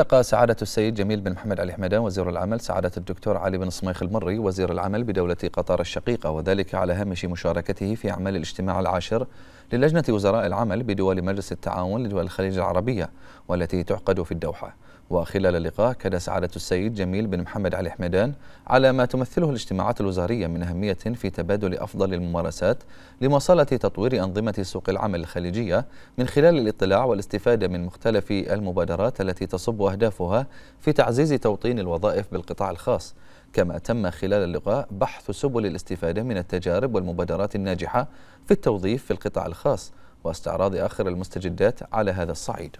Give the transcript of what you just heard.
التقى سعادة السيد جميل بن محمد علي حمدان وزير العمل سعادة الدكتور علي بن صميخ المري وزير العمل بدولة قطر الشقيقة وذلك على هامش مشاركته في أعمال الاجتماع العاشر للجنة وزراء العمل بدول مجلس التعاون لدول الخليج العربية والتي تعقد في الدوحة وخلال اللقاء كد سعادة السيد جميل بن محمد علي حمدان على ما تمثله الاجتماعات الوزارية من أهمية في تبادل أفضل الممارسات لمصالة تطوير أنظمة سوق العمل الخليجية من خلال الاطلاع والاستفادة من مختلف المبادرات التي تصب أهدافها في تعزيز توطين الوظائف بالقطاع الخاص كما تم خلال اللقاء بحث سبل الاستفادة من التجارب والمبادرات الناجحة في التوظيف في القطاع الخاص واستعراض آخر المستجدات على هذا الصعيد